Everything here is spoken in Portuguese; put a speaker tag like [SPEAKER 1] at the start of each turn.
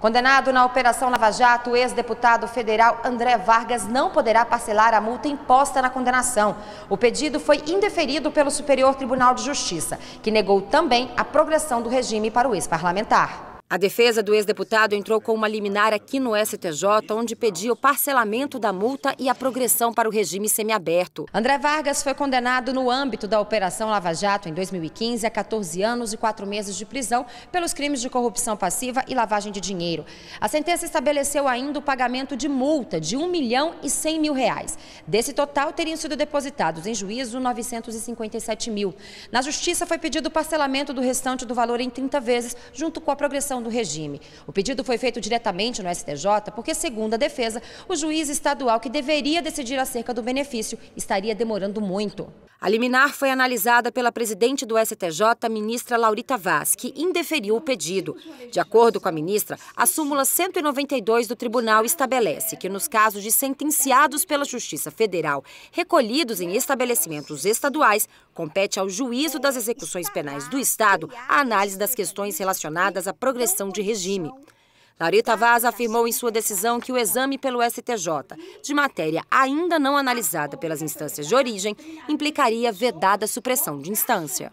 [SPEAKER 1] Condenado na Operação Lava Jato, o ex-deputado federal André Vargas não poderá parcelar a multa imposta na condenação. O pedido foi indeferido pelo Superior Tribunal de Justiça, que negou também a progressão do regime para o ex-parlamentar. A defesa do ex-deputado entrou com uma liminar aqui no STJ, onde pedia o parcelamento da multa e a progressão para o regime semiaberto. André Vargas foi condenado no âmbito da Operação Lava Jato em 2015 a 14 anos e 4 meses de prisão pelos crimes de corrupção passiva e lavagem de dinheiro. A sentença estabeleceu ainda o pagamento de multa de 1 milhão e 100 mil reais. Desse total, teriam sido depositados em juízo 957 mil. Na justiça foi pedido o parcelamento do restante do valor em 30 vezes, junto com a progressão do regime. O pedido foi feito diretamente no STJ porque, segundo a defesa, o juiz estadual que deveria decidir acerca do benefício estaria demorando muito. A liminar foi analisada pela presidente do STJ, ministra Laurita Vaz, que indeferiu o pedido. De acordo com a ministra, a súmula 192 do tribunal estabelece que, nos casos de sentenciados pela Justiça Federal recolhidos em estabelecimentos estaduais, compete ao juízo das execuções penais do Estado a análise das questões relacionadas à progressão de regime. Larita Vaz afirmou em sua decisão que o exame pelo STJ de matéria ainda não analisada pelas instâncias de origem implicaria vedada supressão de instância.